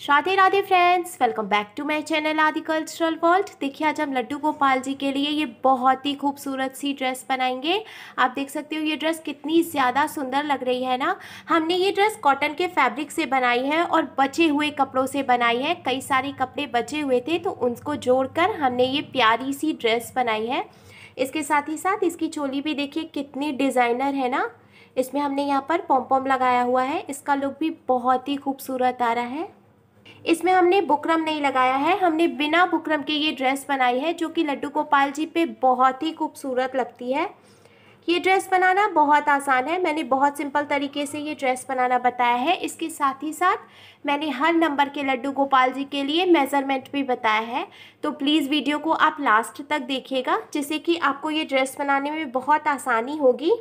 Radhe Radhe friends welcome back to my channel Aadi cultural world देखिए आज हम लड्डू गोपाल जी के लिए ये बहुत ही खूबसूरत सी ड्रेस बनाएंगे आप देख सकते हो ये ड्रेस कितनी ज़्यादा सुंदर लग रही है ना हमने ये ड्रेस कॉटन के फैब्रिक से बनाई है और बचे हुए कपड़ों से बनाई है कई सारे कपड़े बचे हुए थे तो उनको जोड़ हमने ये प्यारी सी ड्रेस बनाई है इसके साथ ही साथ इसकी चोली भी देखिए कितनी डिज़ाइनर है ना इसमें हमने यहाँ पर पॉम्पॉम लगाया हुआ है इसका लुक भी बहुत ही खूबसूरत आ रहा है इसमें हमने बुकरम नहीं लगाया है हमने बिना बुकरम के ये ड्रेस बनाई है जो कि लड्डू गोपाल जी पे बहुत ही खूबसूरत लगती है ये ड्रेस बनाना बहुत आसान है मैंने बहुत सिंपल तरीके से ये ड्रेस बनाना बताया है इसके साथ ही साथ मैंने हर नंबर के लड्डू गोपाल जी के लिए मेज़रमेंट भी बताया है तो प्लीज़ वीडियो को आप लास्ट तक देखिएगा जिससे कि आपको ये ड्रेस बनाने में बहुत आसानी होगी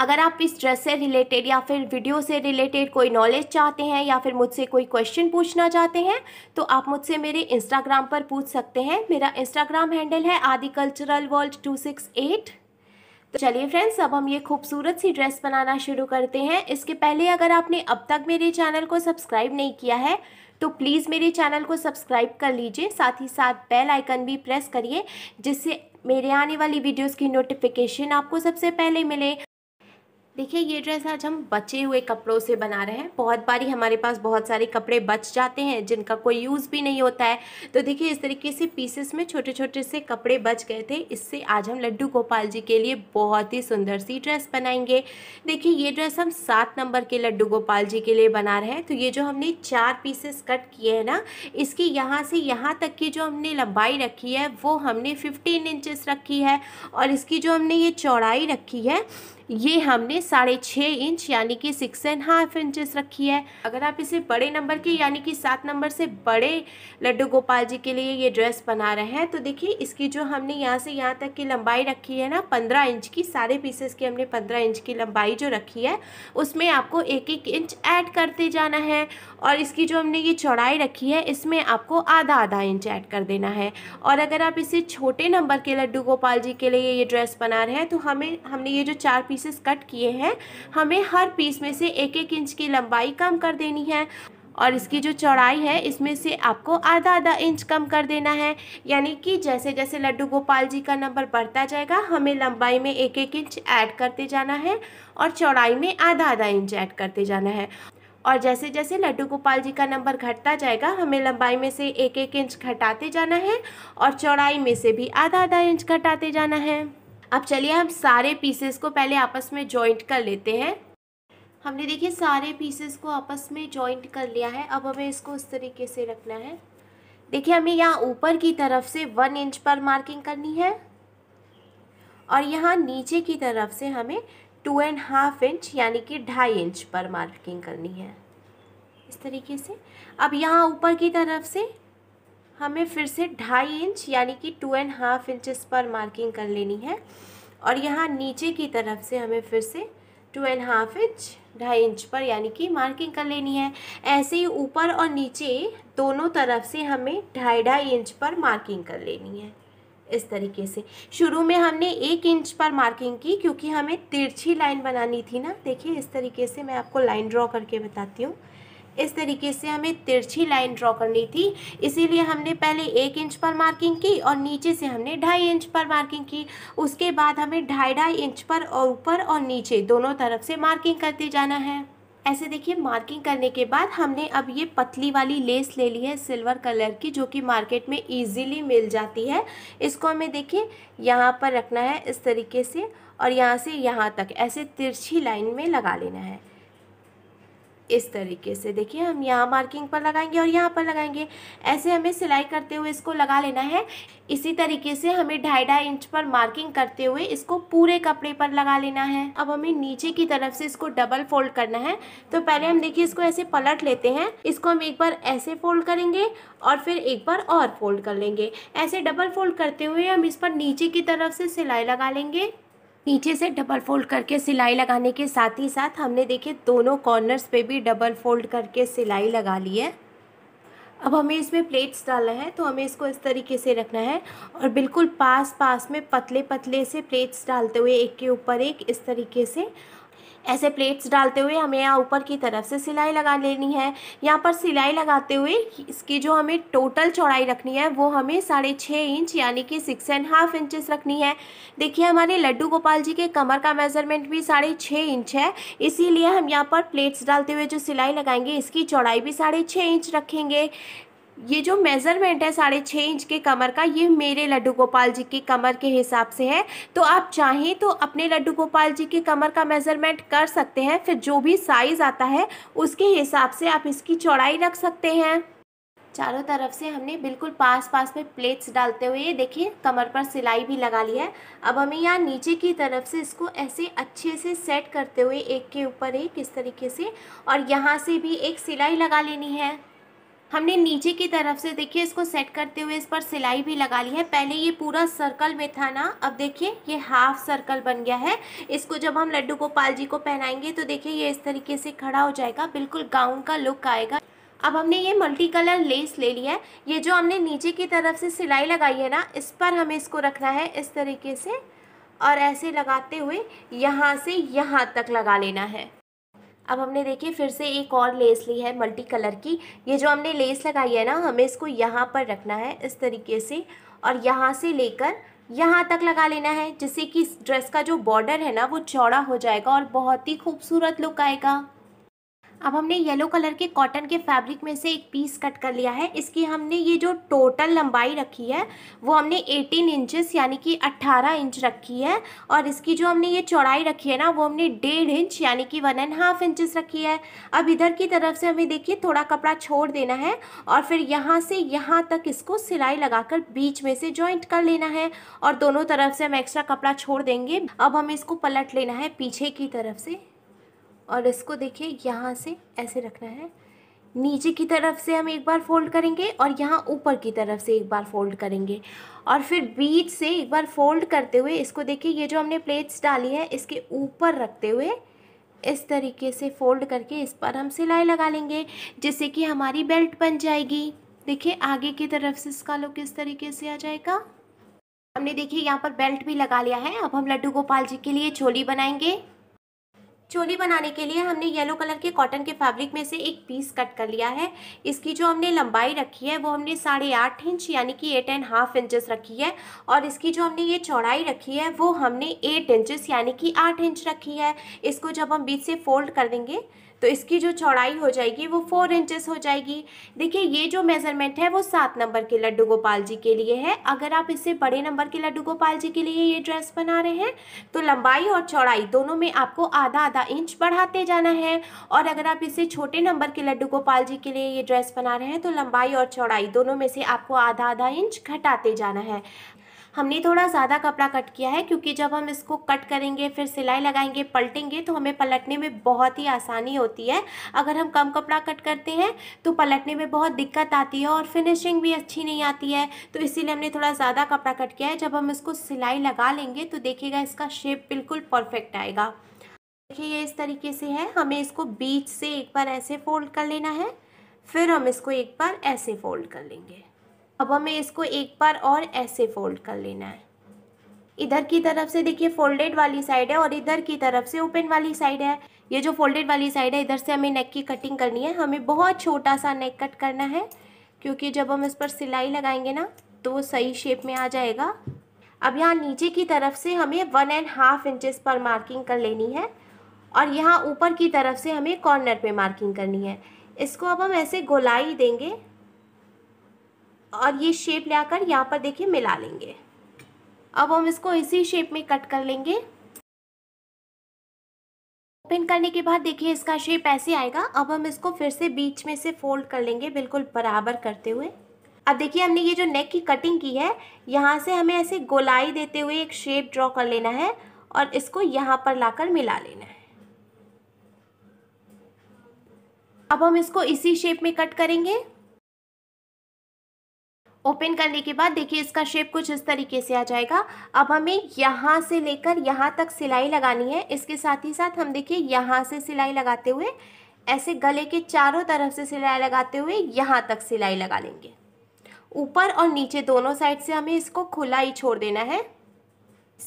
अगर आप इस ड्रेस से रिलेटेड या फिर वीडियो से रिलेटेड कोई नॉलेज चाहते हैं या फिर मुझसे कोई क्वेश्चन पूछना चाहते हैं तो आप मुझसे मेरे इंस्टाग्राम पर पूछ सकते हैं मेरा इंस्टाग्राम हैंडल है Aadi cultural world two six eight तो चलिए फ्रेंड्स अब हम ये खूबसूरत सी ड्रेस बनाना शुरू करते हैं इसके पहले अगर आपने अब तक मेरे चैनल को सब्सक्राइब नहीं किया है तो प्लीज़ मेरे चैनल को सब्सक्राइब कर लीजिए साथ ही साथ बेल आइकन भी प्रेस करिए जिससे मेरे आने वाली वीडियोस की नोटिफिकेशन आपको सबसे पहले मिले देखिए ये ड्रेस आज हम बचे हुए कपड़ों से बना रहे हैं बहुत बारी हमारे पास बहुत सारे कपड़े बच जाते हैं जिनका कोई यूज़ भी नहीं होता है तो देखिए इस तरीके से पीसेस में छोटे छोटे से कपड़े बच गए थे इससे आज हम लड्डू गोपाल जी के लिए बहुत ही सुंदर सी ड्रेस बनाएंगे देखिए ये ड्रेस हम सात नंबर के लड्डू गोपाल जी के लिए बना रहे हैं तो ये जो हमने चार पीसेस कट किए हैं ना इसकी यहाँ से यहाँ तक की जो हमने लंबाई रखी है वो हमने फिफ्टीन इंचज़ रखी है और इसकी जो हमने ये चौड़ाई रखी है ये हमने साढ़े छः इंच यानी कि सिक्स एंड हाफ इंचेस रखी है अगर आप इसे बड़े नंबर के यानी कि सात नंबर से बड़े लड्डू गोपाल जी के लिए ये ड्रेस बना रहे हैं तो देखिए इसकी जो हमने यहाँ से यहाँ तक की लंबाई रखी है ना पंद्रह इंच की सारे पीसेस की हमने पंद्रह इंच की लंबाई जो रखी है उसमें आपको एक एक इंच ऐड करते जाना है और इसकी जो हमने ये चौड़ाई रखी है इसमें आपको आधा आधा इंच ऐड कर देना है और अगर आप इसे छोटे नंबर के लड्डू गोपाल जी के लिए ये ड्रेस बना रहे हैं तो हमें हमने ये जो चार पीस पीसेस कट किए हैं हमें हर पीस में से एक एक इंच की लंबाई कम कर देनी है और इसकी जो चौड़ाई है इसमें से आपको आधा आधा इंच कम कर देना है यानी कि जैसे जैसे लड्डू गोपाल जी का नंबर बढ़ता जाएगा हमें लंबाई में एक एक इंच ऐड करते जाना है और चौड़ाई में आधा आधा इंच ऐड करते जाना है और जैसे जैसे लड्डू गोपाल जी का नंबर घटता जाएगा हमें लंबाई में से एक एक इंच घटाते जाना है और चौड़ाई में से भी आधा आधा इंच घटाते जाना है अब चलिए हम सारे पीसेस को पहले आपस में जॉइंट कर लेते हैं हमने देखिए सारे पीसेस को आपस में जॉइंट कर लिया है अब हमें इसको इस तरीके से रखना है देखिए हमें यहाँ ऊपर की तरफ से वन इंच पर मार्किंग करनी है और यहाँ नीचे की तरफ से हमें टू एंड हाफ इंच यानी कि ढाई इंच पर मार्किंग करनी है इस तरीके से अब यहाँ ऊपर की तरफ से हमें फिर से ढाई इंच यानी कि टू एंड हाफ इंचज़ पर मार्किंग कर लेनी है और यहाँ नीचे की तरफ से हमें फिर से टू एंड हाफ इंच ढाई इंच पर यानी कि मार्किंग कर लेनी है ऐसे ही ऊपर और नीचे दोनों तरफ से हमें ढाई ढाई इंच पर मार्किंग कर लेनी है इस तरीके से शुरू में हमने एक इंच पर मार्किंग की क्योंकि हमें तिरछी लाइन बनानी थी ना देखिए इस तरीके से मैं आपको लाइन ड्रॉ करके बताती हूँ इस तरीके से हमें तिरछी लाइन ड्रॉ करनी थी इसीलिए हमने पहले एक इंच पर मार्किंग की और नीचे से हमने ढाई इंच पर मार्किंग की उसके बाद हमें ढाई ढाई इंच पर और ऊपर और नीचे दोनों तरफ से मार्किंग करते जाना है ऐसे देखिए मार्किंग करने के बाद हमने अब ये पतली वाली लेस ले ली है सिल्वर कलर की जो कि मार्केट में इजीली मिल जाती है इसको हमें देखिए यहाँ पर रखना है इस तरीके से और यहाँ से यहाँ तक ऐसे तिरछी लाइन में लगा लेना है इस तरीके से देखिए हम यहाँ मार्किंग पर लगाएंगे और यहाँ पर लगाएंगे ऐसे हमें सिलाई करते हुए इसको लगा लेना है इसी तरीके से हमें ढाई ढाई इंच पर मार्किंग करते हुए इसको पूरे कपड़े पर लगा लेना है अब हमें नीचे की तरफ से इसको डबल फोल्ड करना है तो पहले हम देखिए इसको ऐसे पलट लेते हैं इसको हम एक बार ऐसे फोल्ड करेंगे और फिर एक बार और फोल्ड कर लेंगे ऐसे डबल फोल्ड करते हुए हम इस पर नीचे की तरफ से सिलाई लगा लेंगे पीछे से डबल फोल्ड करके सिलाई लगाने के साथ ही साथ हमने देखिए दोनों कॉर्नर्स पे भी डबल फोल्ड करके सिलाई लगा ली है अब हमें इसमें प्लेट्स डालना है तो हमें इसको इस तरीके से रखना है और बिल्कुल पास पास में पतले पतले से प्लेट्स डालते हुए एक के ऊपर एक इस तरीके से ऐसे प्लेट्स डालते हुए हमें यहाँ ऊपर की तरफ से सिलाई लगा लेनी है यहाँ पर सिलाई लगाते हुए इसकी जो हमें टोटल चौड़ाई रखनी है वो हमें साढ़े छः इंच यानी कि सिक्स एंड हाफ इंचेस रखनी है देखिए हमारे लड्डू गोपाल जी के कमर का मेज़रमेंट भी साढ़े छः इंच है इसीलिए हम यहाँ पर प्लेट्स डालते हुए जो सिलाई लगाएंगे इसकी चौड़ाई भी साढ़े छः इंच रखेंगे ये जो मेज़रमेंट है साढ़े छः इंच के कमर का ये मेरे लड्डू गोपाल जी की कमर के हिसाब से है तो आप चाहें तो अपने लड्डू गोपाल जी की कमर का मेज़रमेंट कर सकते हैं फिर जो भी साइज़ आता है उसके हिसाब से आप इसकी चौड़ाई रख सकते हैं चारों तरफ से हमने बिल्कुल पास पास में प्लेट्स डालते हुए देखिए कमर पर सिलाई भी लगा ली है अब हमें यहाँ नीचे की तरफ से इसको ऐसे अच्छे से सेट करते हुए एक के ऊपर एक इस तरीके से और यहाँ से भी एक सिलाई लगा लेनी है हमने नीचे की तरफ से देखिए इसको सेट करते हुए इस पर सिलाई भी लगा ली है पहले ये पूरा सर्कल में था ना अब देखिए ये हाफ सर्कल बन गया है इसको जब हम लड्डू गोपाल जी को पहनाएंगे तो देखिए ये इस तरीके से खड़ा हो जाएगा बिल्कुल गाउन का लुक आएगा अब हमने ये मल्टी कलर लेस ले लिया है ये जो हमने नीचे की तरफ से सिलाई लगाई है ना इस पर हमें इसको रखना है इस तरीके से और ऐसे लगाते हुए यहाँ से यहाँ तक लगा लेना है अब हमने देखिए फिर से एक और लेस ली है मल्टी कलर की ये जो हमने लेस लगाई है ना हमें इसको यहाँ पर रखना है इस तरीके से और यहाँ से लेकर यहाँ तक लगा लेना है जिससे कि ड्रेस का जो बॉर्डर है ना वो चौड़ा हो जाएगा और बहुत ही खूबसूरत लुक आएगा अब हमने येलो कलर के कॉटन के फैब्रिक में से एक पीस कट कर लिया है इसकी हमने ये जो टोटल लंबाई रखी है वो हमने 18 इंचेस यानी कि 18 इंच रखी है और इसकी जो हमने ये चौड़ाई रखी है ना वो हमने डेढ़ इंच यानी कि वन एंड हाफ इंचेस रखी है अब इधर की तरफ से हमें देखिए थोड़ा कपड़ा छोड़ देना है और फिर यहाँ से यहाँ तक इसको सिलाई कर बीच में से ज्वाइंट कर लेना है और दोनों तरफ से हम एक्स्ट्रा कपड़ा छोड़ देंगे अब हमें इसको पलट लेना है पीछे की तरफ से और इसको देखिए यहाँ से ऐसे रखना है नीचे की तरफ से हम एक बार फोल्ड करेंगे और यहाँ ऊपर की तरफ से एक बार फोल्ड करेंगे और फिर बीच से एक बार फोल्ड करते हुए इसको देखिए ये जो हमने प्लेट्स डाली है इसके ऊपर रखते हुए इस तरीके से फोल्ड करके इस पर हम सिलाई लगा लेंगे जिससे कि हमारी बेल्ट बन जाएगी देखिए आगे की तरफ से इसका लुक इस तरीके से आ जाएगा हमने देखिए यहाँ पर बेल्ट भी लगा लिया है अब हम लड्डू गोपाल जी के लिए चोली बनाएंगे चोली बनाने के लिए हमने येलो कलर के कॉटन के फैब्रिक में से एक पीस कट कर लिया है इसकी जो हमने लंबाई रखी है वो हमने साढ़े आठ इंच यानी कि एट एंड हाफ इंचेस रखी है और इसकी जो हमने ये चौड़ाई रखी है वो हमने एट इंचेस यानी कि आठ इंच रखी है इसको जब हम बीच से फोल्ड कर देंगे तो इसकी जो चौड़ाई हो जाएगी वो फोर इंचेस हो जाएगी देखिए ये जो मेज़रमेंट है वो सात नंबर के लड्डू गोपाल जी के लिए है अगर आप इससे बड़े नंबर के लड्डू गोपाल जी के लिए ये ड्रेस बना रहे हैं तो लंबाई और चौड़ाई दोनों में आपको आधा आधा इंच बढ़ाते जाना है और अगर आप इससे छोटे नंबर के लड्डू गोपाल जी के लिए ये ड्रेस बना रहे हैं तो लंबाई और चौड़ाई दोनों में से आपको आधा आधा इंच घटाते जाना है हमने थोड़ा ज़्यादा कपड़ा कट किया है क्योंकि जब हम इसको कट करेंगे फिर सिलाई लगाएंगे पलटेंगे तो हमें पलटने में बहुत ही आसानी होती है अगर हम कम कपड़ा कट करते हैं तो पलटने में बहुत दिक्कत आती है और फिनिशिंग भी अच्छी नहीं आती है तो इसीलिए हमने थोड़ा ज़्यादा कपड़ा कट किया है जब हम इसको सिलाई लगा लेंगे तो देखिएगा इसका शेप बिल्कुल परफेक्ट आएगा देखिए ये इस तरीके से है हमें इसको बीच से एक बार ऐसे फोल्ड कर लेना है फिर हम इसको एक बार ऐसे फोल्ड कर लेंगे अब हमें इसको एक बार और ऐसे फोल्ड कर लेना है इधर की तरफ से देखिए फोल्डेड वाली साइड है और इधर की तरफ से ओपन वाली साइड है ये जो फोल्डेड वाली साइड है इधर से हमें नेक की कटिंग करनी है हमें बहुत छोटा सा नेक कट करना है क्योंकि जब हम इस पर सिलाई लगाएंगे ना तो वो सही शेप में आ जाएगा अब यहाँ नीचे की तरफ से हमें वन एंड हाफ इंचेस पर मार्किंग कर लेनी है और यहाँ ऊपर की तरफ से हमें कॉर्नर पे मार्किंग करनी है इसको अब हम ऐसे गोलाई देंगे और ये शेप ले आकर यहाँ पर देखिए मिला लेंगे अब हम इसको इसी शेप में कट कर लेंगे ओपन करने के बाद देखिए इसका शेप ऐसे आएगा अब हम इसको फिर से बीच में से फोल्ड कर लेंगे बिल्कुल बराबर करते हुए अब देखिए हमने ये जो नेक की कटिंग की है यहाँ से हमें ऐसे गोलाई देते हुए एक शेप ड्रॉ कर लेना है और इसको यहाँ पर लाकर मिला लेना है अब हम इसको इसी शेप में कट करेंगे ओपन करने के बाद देखिए इसका शेप कुछ इस तरीके से आ जाएगा अब हमें यहाँ से लेकर यहाँ तक सिलाई लगानी है इसके साथ ही साथ हम देखिए यहाँ से सिलाई लगाते हुए ऐसे गले के चारों तरफ से सिलाई लगाते हुए यहाँ तक सिलाई लगा लेंगे ऊपर और नीचे दोनों साइड से हमें इसको खुला ही छोड़ देना है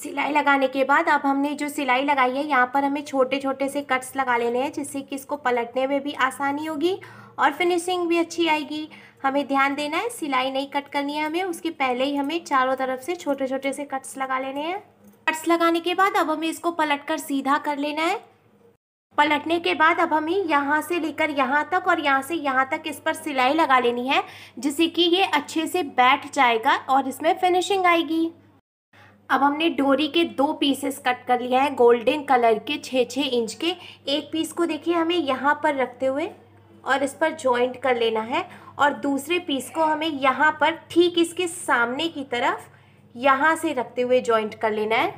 सिलाई लगाने के बाद अब हमने जो सिलाई लगाई है यहाँ पर हमें छोटे छोटे से कट्स लगा लेने हैं जिससे कि इसको पलटने में भी आसानी होगी और फिनिशिंग भी अच्छी आएगी हमें ध्यान देना है सिलाई नहीं कट करनी है हमें उसके पहले ही हमें चारों तरफ से छोटे छोटे से कट्स लगा लेने हैं कट्स लगाने के बाद अब हमें इसको पलट कर सीधा कर लेना है पलटने के बाद अब हमें यहाँ से लेकर यहाँ तक और यहाँ से यहाँ तक इस पर सिलाई लगा लेनी है जिससे कि ये अच्छे से बैठ जाएगा और इसमें फिनिशिंग आएगी अब हमने डोरी के दो पीसेस कट कर लिए हैं गोल्डन कलर के छः छः इंच के एक पीस को देखिए हमें यहाँ पर रखते हुए और इस पर जॉइंट कर लेना है और दूसरे पीस को हमें यहाँ पर ठीक इसके सामने की तरफ यहाँ से रखते हुए जॉइंट कर लेना है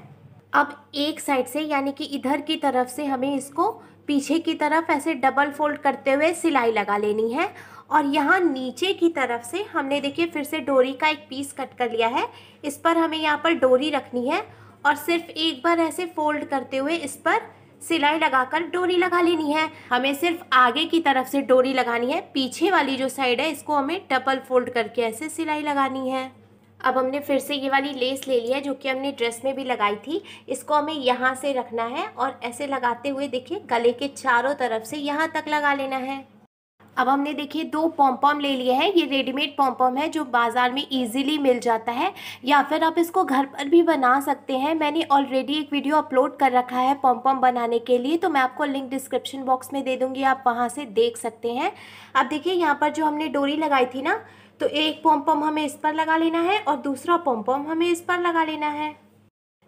अब एक साइड से यानी कि इधर की तरफ से हमें इसको पीछे की तरफ ऐसे डबल फोल्ड करते हुए सिलाई लगा लेनी है और यहाँ नीचे की तरफ से हमने देखिए फिर से डोरी का एक पीस कट कर लिया है इस पर हमें यहाँ पर डोरी रखनी है और सिर्फ एक बार ऐसे फोल्ड करते हुए इस पर सिलाई लगाकर डोरी लगा लेनी है हमें सिर्फ आगे की तरफ से डोरी लगानी है पीछे वाली जो साइड है इसको हमें डबल फोल्ड करके ऐसे सिलाई लगानी है अब हमने फिर से ये वाली लेस ले ली है जो कि हमने ड्रेस में भी लगाई थी इसको हमें यहाँ से रखना है और ऐसे लगाते हुए देखिए गले के चारों तरफ से यहाँ तक लगा लेना है अब हमने देखिए दो पॉम्पॉम ले लिए हैं ये रेडीमेड पॉम्पॉम है जो बाज़ार में इजीली मिल जाता है या फिर आप इसको घर पर भी बना सकते हैं मैंने ऑलरेडी एक वीडियो अपलोड कर रखा है पॉम्पॉम बनाने के लिए तो मैं आपको लिंक डिस्क्रिप्शन बॉक्स में दे दूँगी आप वहाँ से देख सकते हैं अब देखिए यहाँ पर जो हमने डोरी लगाई थी ना तो एक पॉम्पॉम हमें इस पर लगा लेना है और दूसरा पॉम्पॉम हमें इस पर लगा लेना है